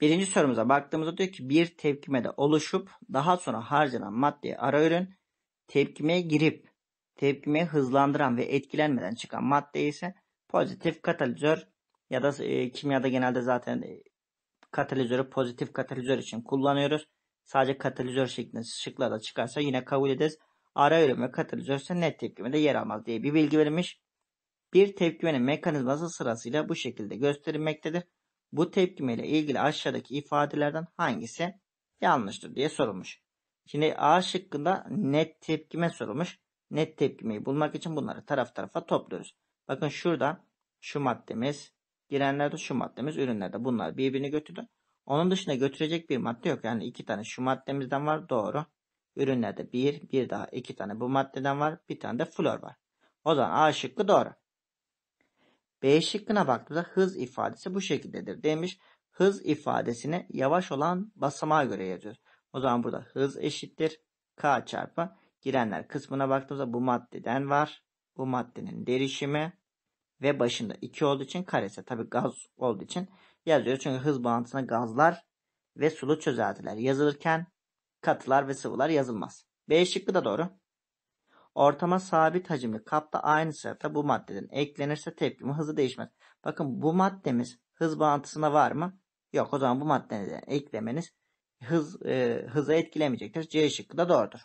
Birinci sorumuza baktığımızda diyor ki bir tepkimede oluşup daha sonra harcanan maddeye ara ürün tepkimeye girip tepkimeyi hızlandıran ve etkilenmeden çıkan madde ise pozitif katalizör ya da e, kimyada genelde zaten e, katalizörü pozitif katalizör için kullanıyoruz. Sadece katalizör şeklinde şıklarda çıkarsa yine kabul ederiz. Ara ürün ve katalizörse ise net tepkimede yer almaz diye bir bilgi verilmiş. Bir tepkimenin mekanizması sırasıyla bu şekilde gösterilmektedir. Bu tepkimeyle ilgili aşağıdaki ifadelerden hangisi yanlıştır diye sorulmuş. Şimdi A şıkkında net tepkime sorulmuş. Net tepkimeyi bulmak için bunları taraf tarafa topluyoruz. Bakın şurada şu maddemiz, girenlerde şu maddemiz, ürünlerde bunlar birbirini götürdü. Onun dışında götürecek bir madde yok. Yani iki tane şu maddemizden var doğru. Ürünlerde bir, bir daha iki tane bu maddeden var. Bir tane de flor var. O zaman A şıkkı doğru. B şıkkına baktığımızda hız ifadesi bu şekildedir demiş. Hız ifadesini yavaş olan basamağa göre yazıyoruz. O zaman burada hız eşittir. K çarpı girenler kısmına baktığımızda bu maddeden var. Bu maddenin derişimi ve başında 2 olduğu için karesi tabi gaz olduğu için yazıyor Çünkü hız bağıntısına gazlar ve sulu çözeltiler yazılırken katılar ve sıvılar yazılmaz. B şıkkı da doğru. Ortama sabit hacimli kapta aynı sırada bu maddeden eklenirse tepkimi hızı değişmez. Bakın bu maddemiz hız bağıntısına var mı? Yok o zaman bu maddeden eklemeniz hız e, hızı etkilemeyecektir. C şıkkı da doğrudur.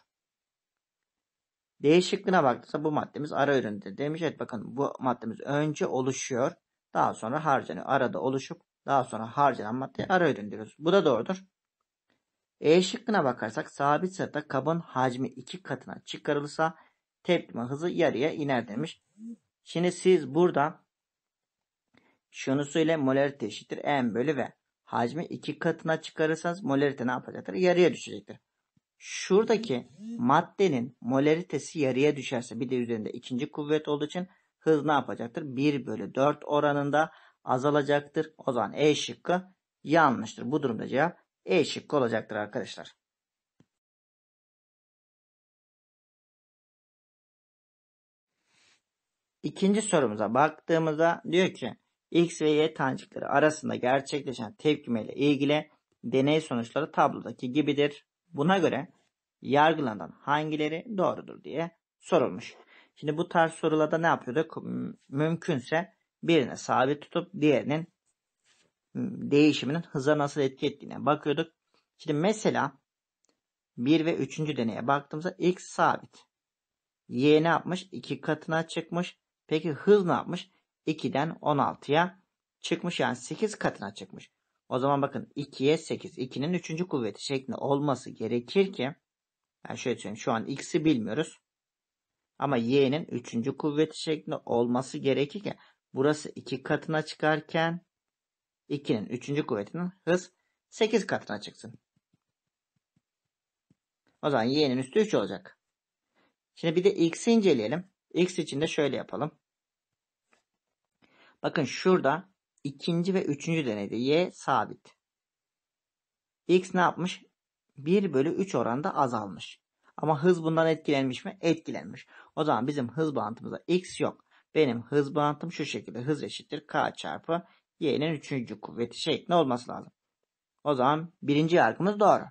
D şıkkına baktığımızda bu maddemiz ara üründür demiş. Evet bakın bu maddemiz önce oluşuyor. Daha sonra harcanıyor. Arada oluşup daha sonra harcanan madde ara ürün diyoruz. Bu da doğrudur. E şıkkına bakarsak sabit sırada kabın hacmi iki katına çıkarılırsa tepkime hızı yarıya iner demiş. Şimdi siz burada şunu söyle molarite eşittir m bölü ve Hacmi iki katına çıkarırsanız molarite ne yapacaktır? Yarıya düşecektir. Şuradaki maddenin molaritesi yarıya düşerse bir de üzerinde ikinci kuvvet olduğu için hız ne yapacaktır? 1 bölü 4 oranında azalacaktır. O zaman E şıkkı yanlıştır. Bu durumda cevap E şıkkı olacaktır arkadaşlar. İkinci sorumuza baktığımızda diyor ki X ve Y tanecikleri arasında gerçekleşen tepkime ile ilgili deney sonuçları tablodaki gibidir. Buna göre yargılanan hangileri doğrudur diye sorulmuş. Şimdi bu tarz sorularda ne yapıyorduk? Mümkünse birine sabit tutup diğerinin değişiminin hıza nasıl etki ettiğine bakıyorduk. Şimdi mesela 1 ve 3. deneye baktığımızda x sabit. Y ne yapmış? 2 katına çıkmış. Peki hız ne yapmış? 2'den 16'ya çıkmış yani 8 katına çıkmış. O zaman bakın 2'ye 8. 2'nin 3. kuvveti şeklinde olması gerekir ki yani şöyle söyleyeyim şu an x'i bilmiyoruz. Ama y'nin 3. kuvveti şeklinde olması gerekir ki burası 2 katına çıkarken 2'nin 3. kuvvetinin hız 8 katına çıksın. O zaman y'nin üstü 3 olacak. Şimdi bir de x'i inceleyelim. X için de şöyle yapalım. Bakın şurada ikinci ve üçüncü deneyde y sabit. X ne yapmış? 1 bölü 3 oranda azalmış. Ama hız bundan etkilenmiş mi? Etkilenmiş. O zaman bizim hız bağıntımızda x yok. Benim hız bağıntım şu şekilde. Hız eşittir k çarpı y'nin üçüncü kuvveti şeklinde olması lazım. O zaman birinci yargımız doğru.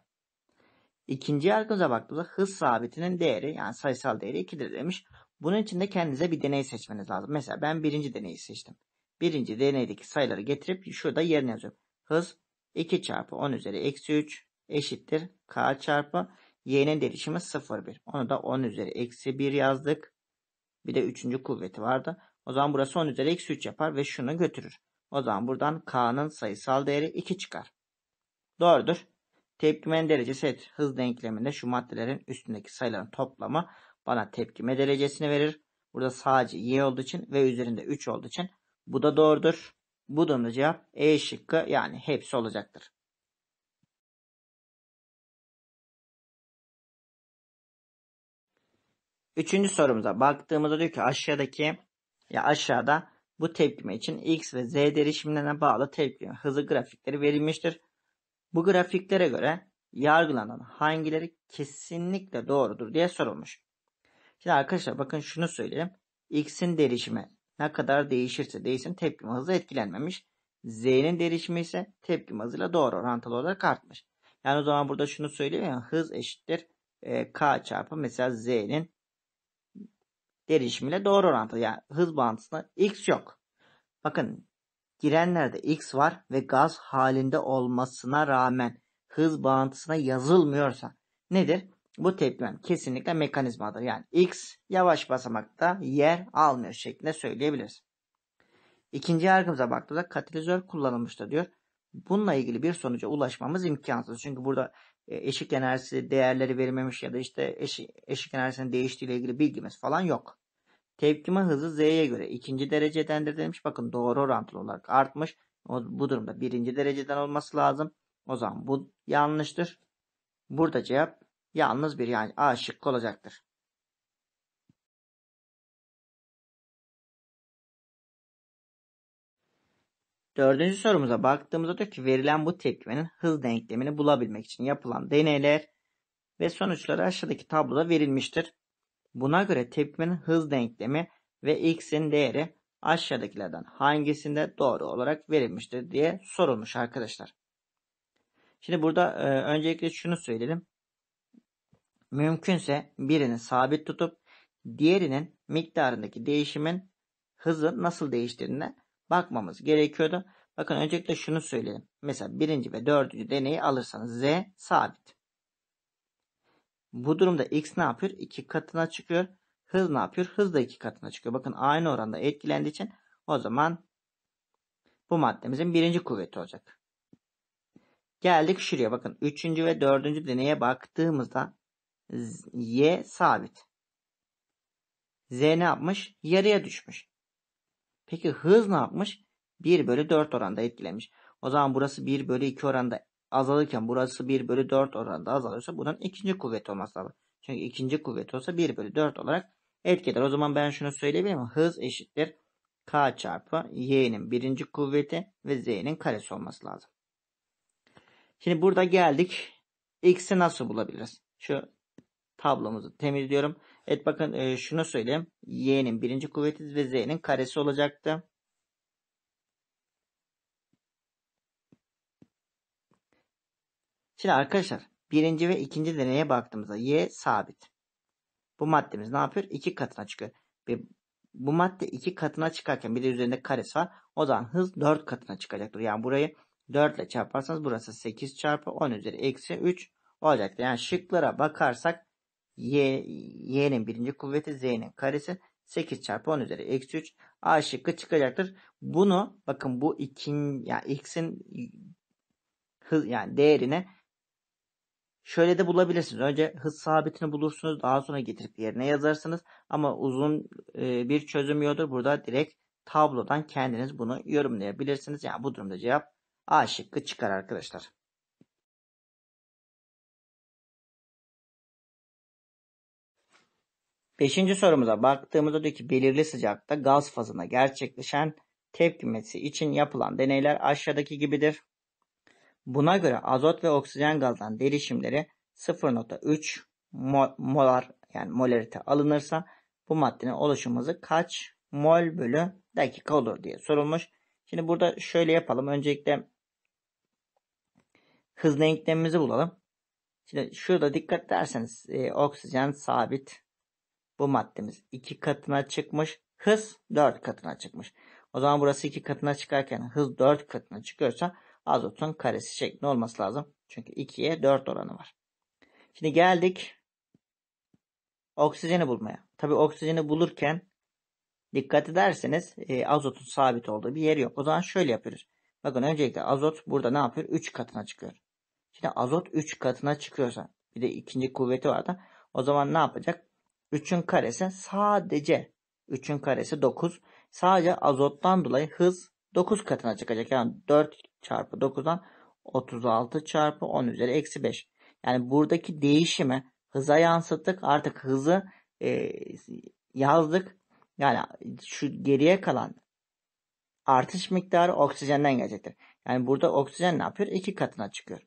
İkinci yargımıza baktığımızda hız sabitinin değeri yani sayısal değeri 2'dir demiş. Bunun için de kendinize bir deney seçmeniz lazım. Mesela ben birinci deneyi seçtim. Birinci deneydeki sayıları getirip şurada yerine yazıyorum. Hız 2 çarpı 10 üzeri eksi 3 eşittir k çarpı y'nin değişimi 0,1. Onu da 10 üzeri eksi 1 yazdık. Bir de üçüncü kuvveti vardı. O zaman burası 10 üzeri eksi 3 yapar ve şunu götürür. O zaman buradan k'nın sayısal değeri 2 çıkar. Doğrudur. Tepkimenin derecesi et hız denkleminde şu maddelerin üstündeki sayıların toplamı bana tepkime derecesini verir. Burada sadece y olduğu için ve üzerinde 3 olduğu için bu da doğrudur. Bu da cevap E şıkkı yani hepsi olacaktır. Üçüncü sorumuza baktığımızda diyor ki aşağıdaki ya aşağıda bu tepkime için X ve Z derişimlerine bağlı tepkime hızı grafikleri verilmiştir. Bu grafiklere göre yargılanan hangileri kesinlikle doğrudur diye sorulmuş. Şimdi arkadaşlar bakın şunu söyleyeyim. X'in derişimi ne kadar değişirse değişsin tepkim hızı etkilenmemiş. Z'nin derişimi ise tepkim hızıyla doğru orantılı olarak artmış. Yani o zaman burada şunu söyleyeyim ya hız eşittir e, K çarpı mesela Z'nin derişimiyle doğru orantılı. Yani hız bağıntısında X yok. Bakın girenlerde X var ve gaz halinde olmasına rağmen hız bağıntısına yazılmıyorsa nedir? Bu tepkimen kesinlikle mekanizmadır. Yani X yavaş basamakta yer almıyor şeklinde söyleyebiliriz. İkinci yargımıza baktığımızda katalizör kullanılmıştır diyor. Bununla ilgili bir sonuca ulaşmamız imkansız. Çünkü burada e, eşik enerjisi değerleri verilmemiş ya da işte eşik, eşik enerjisinin ile ilgili bilgimiz falan yok. Tepkime hızı Z'ye göre ikinci derecedendir demiş. Bakın doğru orantılı olarak artmış. O, bu durumda birinci dereceden olması lazım. O zaman bu yanlıştır. Burada cevap Yalnız bir yani aşık olacaktır. Dördüncü sorumuza baktığımızda diyor ki verilen bu tepkimenin hız denklemini bulabilmek için yapılan deneyler ve sonuçları aşağıdaki tabloda verilmiştir. Buna göre tepkimenin hız denklemi ve x'in değeri aşağıdakilerden hangisinde doğru olarak verilmiştir diye sorulmuş arkadaşlar. Şimdi burada e, öncelikle şunu söyleyelim. Mümkünse birini sabit tutup diğerinin miktarındaki değişimin hızı nasıl değiştiğine bakmamız gerekiyordu. Bakın öncelikle şunu söyleyelim. Mesela birinci ve dördüncü deneyi alırsanız Z sabit. Bu durumda X ne yapıyor? 2 katına çıkıyor. Hız ne yapıyor? Hız da 2 katına çıkıyor. Bakın aynı oranda etkilendiği için o zaman bu maddemizin birinci kuvveti olacak. Geldik şuraya bakın. Üçüncü ve dördüncü deneye baktığımızda y sabit. Z ne yapmış? Yarıya düşmüş. Peki hız ne yapmış? 1 bölü 4 oranda etkilemiş. O zaman burası 1 bölü 2 oranda azalırken burası 1 bölü 4 oranda azalıyorsa bunun ikinci kuvveti olması lazım. Çünkü ikinci kuvvet olsa 1 bölü 4 olarak etkiler. O zaman ben şunu söyleyebilirim. Hız eşittir. K çarpı Y'nin birinci kuvveti ve Z'nin karesi olması lazım. Şimdi burada geldik. X'i nasıl bulabiliriz? Şu tablomuzu temizliyorum. Evet bakın e, şunu söyleyeyim. Y'nin birinci kuvveti ve Z'nin karesi olacaktı. Şimdi arkadaşlar birinci ve ikinci deneye baktığımızda Y sabit. Bu maddemiz ne yapıyor? İki katına çıkıyor. Ve bu madde iki katına çıkarken bir de üzerinde karesi var. O zaman hız dört katına çıkacaktır. Yani burayı 4 ile çarparsanız burası 8 çarpı 10 üzeri eksi 3 olacaktır. Yani şıklara bakarsak y, y'nin birinci kuvveti z'nin karesi 8 çarpı 10 üzeri eksi 3 a şıkkı çıkacaktır. Bunu bakın bu ikin, yani x'in hız yani değerine şöyle de bulabilirsiniz. Önce hız sabitini bulursunuz. Daha sonra getirip yerine yazarsınız. Ama uzun e, bir çözüm yoldur. Burada direkt tablodan kendiniz bunu yorumlayabilirsiniz. Yani bu durumda cevap A şıkkı çıkar arkadaşlar. Beşinci sorumuza baktığımızda diyor ki belirli sıcakta gaz fazına gerçekleşen tepkimesi için yapılan deneyler aşağıdaki gibidir. Buna göre azot ve oksijen gazdan derişimleri 0.3 molar yani molarite alınırsa bu maddenin oluşum hızı kaç mol bölü dakika olur diye sorulmuş. Şimdi burada şöyle yapalım. Öncelikle hız denklemimizi bulalım. Şimdi şurada dikkat ederseniz e, oksijen sabit bu maddemiz 2 katına çıkmış. Hız 4 katına çıkmış. O zaman burası 2 katına çıkarken hız 4 katına çıkıyorsa azotun karesi şeklinde olması lazım. Çünkü 2'ye 4 oranı var. Şimdi geldik oksijeni bulmaya. Tabi oksijeni bulurken dikkat ederseniz e, azotun sabit olduğu bir yeri yok. O zaman şöyle yapıyoruz. Bakın öncelikle azot burada ne yapıyor? 3 katına çıkıyor. Şimdi azot 3 katına çıkıyorsa bir de ikinci kuvveti var da o zaman ne yapacak? üçün karesi sadece 3'ün karesi 9. Sadece azottan dolayı hız 9 katına çıkacak. Yani 4 çarpı 9'dan 36 çarpı 10 üzeri eksi 5. Yani buradaki değişimi hıza yansıttık. Artık hızı e, yazdık. Yani şu geriye kalan artış miktarı oksijenden gelecektir. Yani burada oksijen ne yapıyor? 2 katına çıkıyor.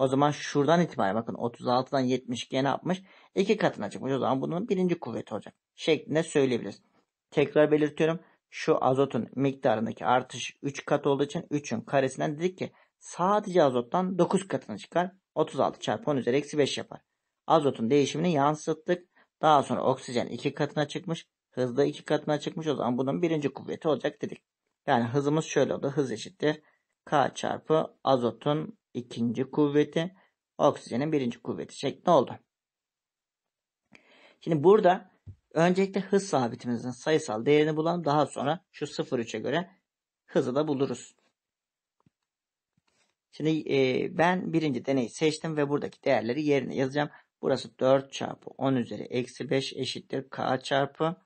O zaman şuradan itibaren bakın 36'dan 72'ye ne yapmış? 2 katına çıkmış. O zaman bunun birinci kuvveti olacak. Şeklinde söyleyebiliriz. Tekrar belirtiyorum. Şu azotun miktarındaki artış 3 kat olduğu için 3'ün karesinden dedik ki sadece azottan 9 katına çıkar. 36 çarpı 10 üzeri eksi 5 yapar. Azotun değişimini yansıttık. Daha sonra oksijen 2 katına çıkmış. hızda da 2 katına çıkmış. O zaman bunun birinci kuvveti olacak dedik. Yani hızımız şöyle oldu. Hız eşittir. K çarpı azotun ikinci kuvveti, oksijenin birinci kuvveti şeklinde oldu. Şimdi burada öncelikle hız sabitimizin sayısal değerini bulalım. Daha sonra şu 0.3'e göre hızı da buluruz. Şimdi e, ben birinci deneyi seçtim ve buradaki değerleri yerine yazacağım. Burası 4 çarpı 10 üzeri eksi 5 eşittir k çarpı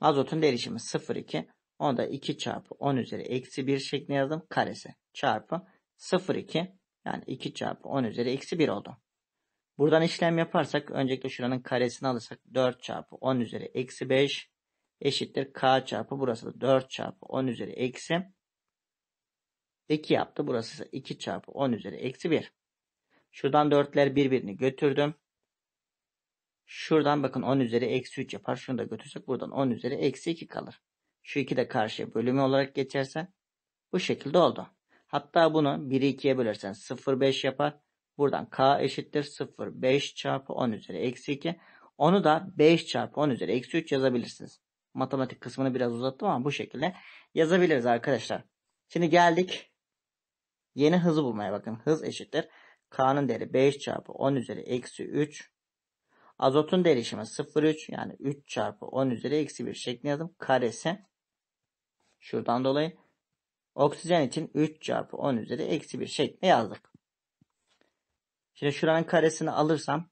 azotun derişimi 0,2. Onu da 2 çarpı 10 üzeri eksi 1 şeklinde yazdım. Karesi çarpı Sıfır iki yani 2 çarpı 10 üzeri eksi 1 oldu. Buradan işlem yaparsak öncelikle şuranın karesini alırsak 4 çarpı 10 üzeri eksi 5 eşittir k çarpı burası da 4 çarpı 10 üzeri eksi 2 yaptı. Burası ise 2 çarpı 10 üzeri eksi 1. Şuradan 4'ler birbirini götürdüm. Şuradan bakın 10 üzeri eksi 3 yapar. Şunu da götürsek buradan 10 üzeri eksi 2 kalır. Şu 2 de karşıya bölümü olarak geçerse bu şekilde oldu. Hatta bunu 1'i 2'ye bölersen 0,5 yapar. Buradan k eşittir 0,5 çarpı 10 üzeri eksi 2. Onu da 5 çarpı 10 üzeri eksi 3 yazabilirsiniz. Matematik kısmını biraz uzattım ama bu şekilde yazabiliriz arkadaşlar. Şimdi geldik yeni hızı bulmaya bakın. Hız eşittir. K'nın değeri 5 çarpı 10 üzeri eksi 3. Azotun değişimi 0,3 yani 3 çarpı 10 üzeri eksi 1 şeklinde yazdım. Karesi. Şuradan dolayı Oksijen için 3 çarpı 10 üzeri eksi 1 şeklinde yazdık. Şimdi şuranın karesini alırsam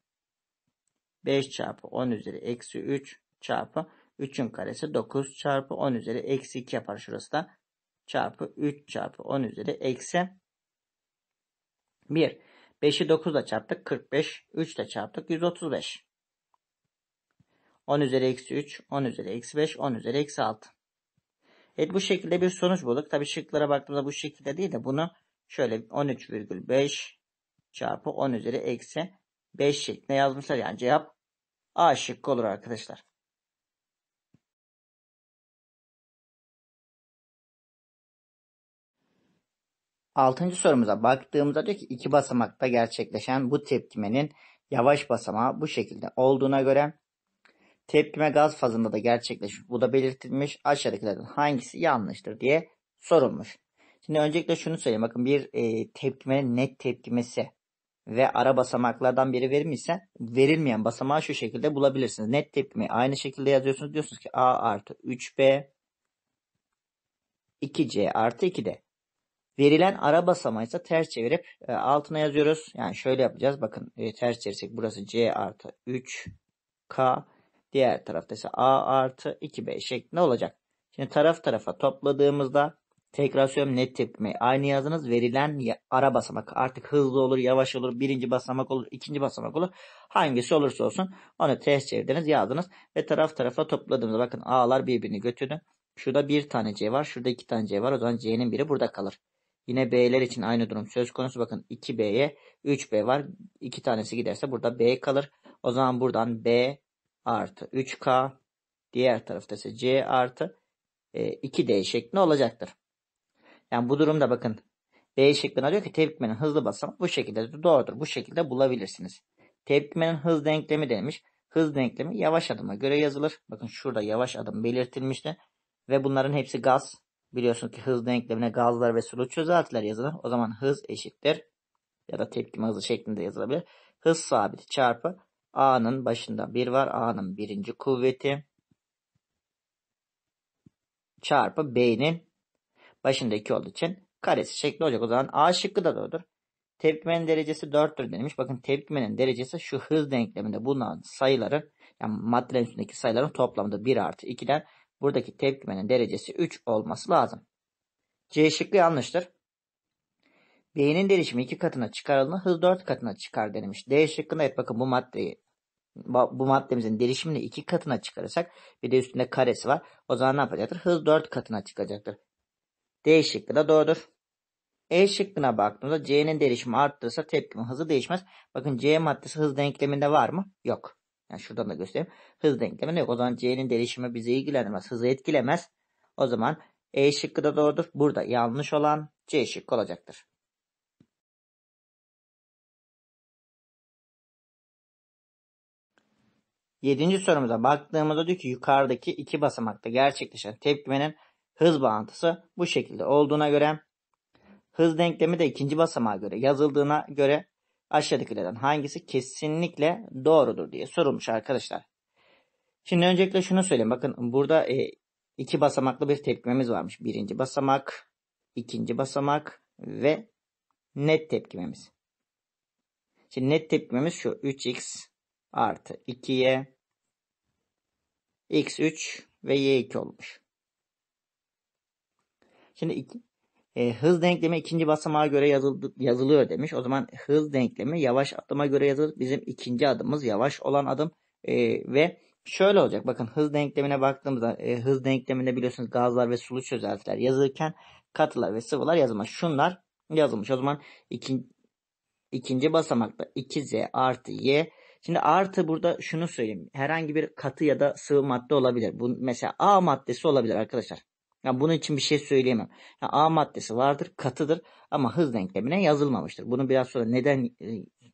5 çarpı 10 üzeri eksi 3 çarpı 3'ün karesi 9 çarpı 10 üzeri eksi 2 yapar şurası da. Çarpı 3 çarpı 10 üzeri eksi 1. 5'i 9 ile çarptık 45. 3 ile çarptık 135. 10 üzeri eksi 3, 10 üzeri eksi 5, 10 üzeri eksi 6. Evet bu şekilde bir sonuç bulduk. Tabi şıklara baktığımızda bu şekilde değil de bunu şöyle 13,5 çarpı 10 üzeri eksi 5 şeklinde yazmışlar. Yani cevap A şıkkı olur arkadaşlar. Altıncı sorumuza baktığımızda diyor ki iki basamakta gerçekleşen bu tepkimenin yavaş basamağı bu şekilde olduğuna göre Tepkime gaz fazında da gerçekleşmiş. Bu da belirtilmiş. Aşağıdakilerden hangisi yanlıştır diye sorulmuş. Şimdi öncelikle şunu söyleyeyim. Bakın bir e, tepkimenin net tepkimesi ve ara basamaklardan biri verilmişse verilmeyen basamağı şu şekilde bulabilirsiniz. Net tepkimeyi aynı şekilde yazıyorsunuz. Diyorsunuz ki A artı 3B 2C artı 2D. Verilen ara basamağı ise ters çevirip e, altına yazıyoruz. Yani şöyle yapacağız. Bakın e, ters çevirsek burası C artı 3K Diğer tarafta ise a artı 2b şeklinde olacak. Şimdi taraf tarafa topladığımızda tekrasyon net tepkimi aynı yazdınız. Verilen ara basamak artık hızlı olur yavaş olur birinci basamak olur ikinci basamak olur. Hangisi olursa olsun onu ters çevirdiniz yazdınız. Ve taraf tarafa topladığımızda bakın a'lar birbirini götürdü. Şurada bir tane c var şurada iki tane c var o zaman c'nin biri burada kalır. Yine B'ler için aynı durum söz konusu. Bakın 2B'ye 3B var. İki tanesi giderse burada B kalır. O zaman buradan B artı 3K. Diğer tarafta ise C artı 2D e, şeklinde olacaktır. Yani bu durumda bakın B şıkkına diyor ki tepkimenin hızlı basamı bu şekilde doğrudur. Bu şekilde bulabilirsiniz. Tepkimenin hız denklemi demiş. Hız denklemi yavaş adıma göre yazılır. Bakın şurada yavaş adım belirtilmişti. Ve bunların hepsi gaz. biliyorsunuz ki hız denklemine gazlar ve sulu çözeltiler yazılır. O zaman hız eşittir. Ya da tepkime hızı şeklinde yazılabilir. Hız sabiti çarpı A'nın başında bir var. A'nın birinci kuvveti çarpı B'nin başında 2 olduğu için karesi şekli olacak. O zaman A şıkkı da doğrudur. Tepkimenin derecesi 4'tür denilmiş. Bakın tepkimenin derecesi şu hız denkleminde bulunan sayıların yani maddelerin üstündeki sayıların toplamında 1 artı 2'den buradaki tepkimenin derecesi 3 olması lazım. C şıkkı yanlıştır. Beynin derişimi iki katına çıkarıldığında hız dört katına çıkar denilmiş. D şıkkında evet bakın bu maddeyi bu maddemizin derişimini iki katına çıkarırsak bir de üstünde karesi var. O zaman ne yapacaktır? Hız dört katına çıkacaktır. D şıkkı da doğrudur. E şıkkına baktığımızda C'nin derişimi arttırırsa tepkimin hızı değişmez. Bakın C maddesi hız denkleminde var mı? Yok. Yani şuradan da göstereyim. Hız denkleminde yok. O zaman C'nin derişimi bizi ilgilendirmez. Hızı etkilemez. O zaman E şıkkı da doğrudur. Burada yanlış olan C şıkkı olacaktır. Yedinci sorumuza baktığımızda diyor ki yukarıdaki iki basamakta gerçekleşen tepkimenin hız bağıntısı bu şekilde olduğuna göre hız denklemi de ikinci basamağa göre yazıldığına göre aşağıdakilerden hangisi kesinlikle doğrudur diye sorulmuş arkadaşlar. Şimdi öncelikle şunu söyleyeyim. Bakın burada e, iki basamaklı bir tepkimemiz varmış. Birinci basamak, ikinci basamak ve net tepkimemiz. Şimdi net tepkimemiz şu 3x artı 2y x3 ve y2 olmuş. Şimdi iki, e, hız denklemi ikinci basamağa göre yazıldı, yazılıyor demiş. O zaman hız denklemi yavaş adıma göre yazılır. Bizim ikinci adımımız yavaş olan adım e, ve şöyle olacak. Bakın hız denklemine baktığımızda e, hız denkleminde biliyorsunuz gazlar ve sulu çözeltiler yazılırken katılar ve sıvılar yazılmaz. Şunlar yazılmış. O zaman ikin, ikinci basamakta 2z artı y Şimdi artı burada şunu söyleyeyim. Herhangi bir katı ya da sıvı madde olabilir. Bu mesela A maddesi olabilir arkadaşlar. Yani bunun için bir şey söyleyemem. Yani A maddesi vardır, katıdır ama hız denklemine yazılmamıştır. Bunu biraz sonra neden e,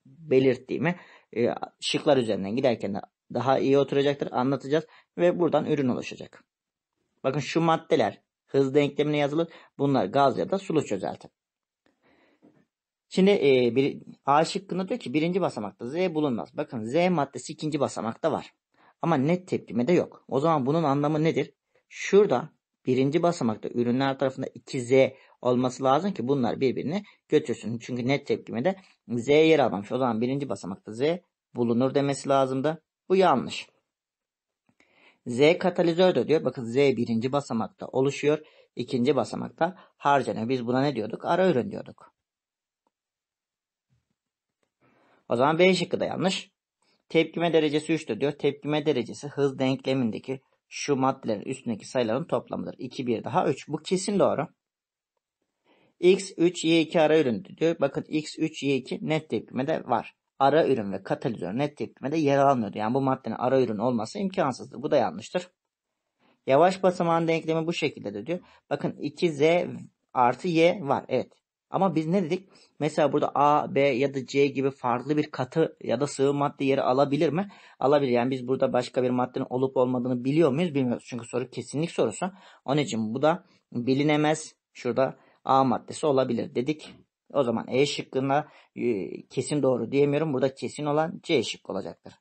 belirttiğimi e, şıklar üzerinden giderken de daha iyi oturacaktır. Anlatacağız ve buradan ürün oluşacak. Bakın şu maddeler hız denklemine yazılır. Bunlar gaz ya da sulu çözelti. Şimdi e, bir, A şıkkında diyor ki birinci basamakta Z bulunmaz. Bakın Z maddesi ikinci basamakta var. Ama net tepkime de yok. O zaman bunun anlamı nedir? Şurada birinci basamakta ürünler tarafında 2Z olması lazım ki bunlar birbirini götürsün. Çünkü net tepkime de Z yer almamış. O zaman birinci basamakta Z bulunur demesi lazımdı. Bu yanlış. Z katalizör de diyor. Bakın Z birinci basamakta oluşuyor. ikinci basamakta harcanıyor. Biz buna ne diyorduk? Ara ürün diyorduk. O zaman B şıkkı da yanlış. Tepkime derecesi 3'tür diyor. Tepkime derecesi hız denklemindeki şu maddelerin üstündeki sayıların toplamıdır. 2, 1 daha 3. Bu kesin doğru. X, 3, Y2 ara üründü diyor. Bakın X, 3, Y2 net tepkimede var. Ara ürün ve katalizör net tepkimede yer almıyordu. Yani bu maddenin ara ürün olması imkansızdır. Bu da yanlıştır. Yavaş basamağın denklemi bu şekilde diyor. Bakın 2Z artı Y var. Evet. Ama biz ne dedik? Mesela burada A, B ya da C gibi farklı bir katı ya da sıvı madde yeri alabilir mi? Alabilir. Yani biz burada başka bir maddenin olup olmadığını biliyor muyuz? Bilmiyoruz. Çünkü soru kesinlik sorusu. Onun için bu da bilinemez. Şurada A maddesi olabilir dedik. O zaman E şıkkına e, kesin doğru diyemiyorum. Burada kesin olan C şıkkı olacaktır.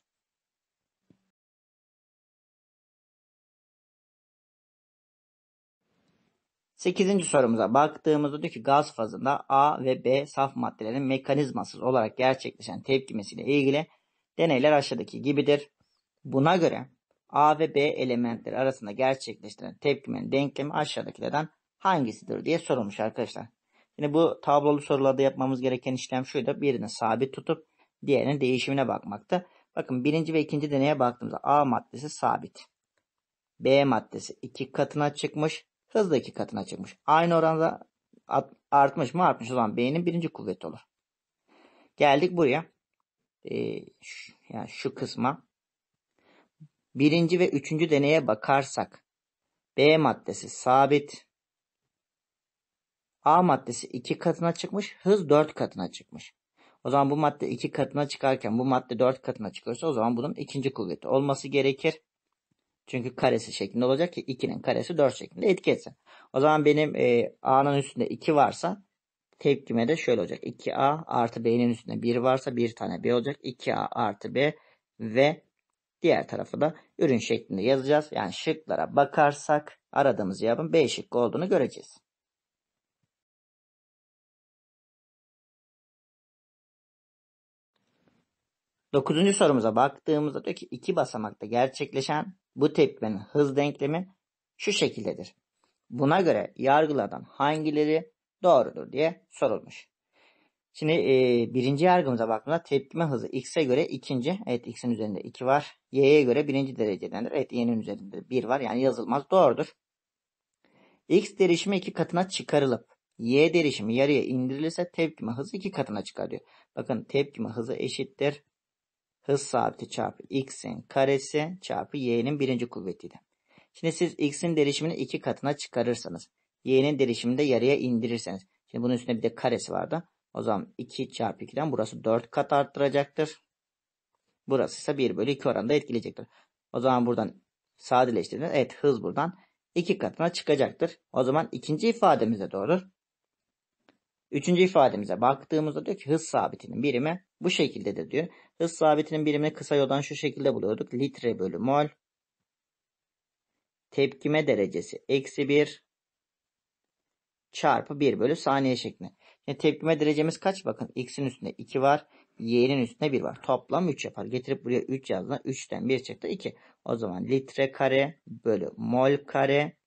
Sekizinci sorumuza baktığımızda diyor ki gaz fazında A ve B saf maddelerin mekanizmasız olarak gerçekleşen tepkimesiyle ilgili deneyler aşağıdaki gibidir. Buna göre A ve B elementleri arasında gerçekleştiren tepkimenin denklemi aşağıdakilerden hangisidir diye sorulmuş arkadaşlar. Şimdi bu tablolu sorularda yapmamız gereken işlem şuydu. Birini sabit tutup diğerinin değişimine bakmakta. Bakın birinci ve ikinci deneye baktığımızda A maddesi sabit. B maddesi iki katına çıkmış. Hız da iki katına çıkmış. Aynı oranda artmış mı artmış. O zaman B'nin birinci kuvveti olur. Geldik buraya. Ee, şu, yani şu kısma. Birinci ve üçüncü deneye bakarsak B maddesi sabit. A maddesi iki katına çıkmış. Hız dört katına çıkmış. O zaman bu madde iki katına çıkarken bu madde dört katına çıkıyorsa o zaman bunun ikinci kuvveti olması gerekir. Çünkü karesi şeklinde olacak ki 2'nin karesi 4 şeklinde etki etsin. O zaman benim e, A'nın üstünde 2 varsa tepkime de şöyle olacak. 2A artı B'nin üstünde 1 varsa bir tane B olacak. 2A artı B ve diğer tarafı da ürün şeklinde yazacağız. Yani şıklara bakarsak aradığımız cevabın B şıkkı olduğunu göreceğiz. Dokuzuncu sorumuza baktığımızda diyor ki iki basamakta gerçekleşen bu tepkilerin hız denklemi şu şekildedir. Buna göre yargılardan hangileri doğrudur diye sorulmuş. Şimdi e, birinci yargımıza baktığımda tepkime hızı x'e göre ikinci. Evet x'in üzerinde 2 var. Y'ye göre birinci derecedendir. Evet y'nin üzerinde 1 var. Yani yazılmaz doğrudur. X derişimi 2 katına çıkarılıp y derişimi yarıya indirilirse tepkime hızı 2 katına çıkar diyor. Bakın tepkime hızı eşittir hız sabiti çarpı x'in karesi çarpı y'nin birinci kuvvetiyle. Şimdi siz x'in derişimini iki katına çıkarırsanız y'nin derişimini de yarıya indirirseniz. Şimdi bunun üstünde bir de karesi vardı. O zaman 2 çarpı 2'den burası 4 kat arttıracaktır. Burası ise 1 bölü 2 oranında etkileyecektir. O zaman buradan sadeleştirdiğinde evet hız buradan 2 katına çıkacaktır. O zaman ikinci ifademize doğru. Üçüncü ifademize baktığımızda diyor ki hız sabitinin birimi bu şekildedir diyor. Hız sabitinin birimini kısa yoldan şu şekilde buluyorduk. Litre bölü mol. Tepkime derecesi eksi 1 çarpı 1 bölü saniye şeklinde. Yani tepkime derecemiz kaç? Bakın x'in üstünde 2 var. Y'nin üstünde 1 var. Toplam 3 yapar. Getirip buraya 3 yazdığında 3'ten 1 çıktı 2. O zaman litre kare bölü mol kare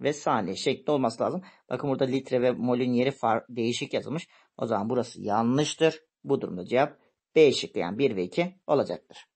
ve saniye şeklinde olması lazım. Bakın burada litre ve molün yeri değişik yazılmış. O zaman burası yanlıştır. Bu durumda cevap B şıkkı yani 1 ve 2 olacaktır.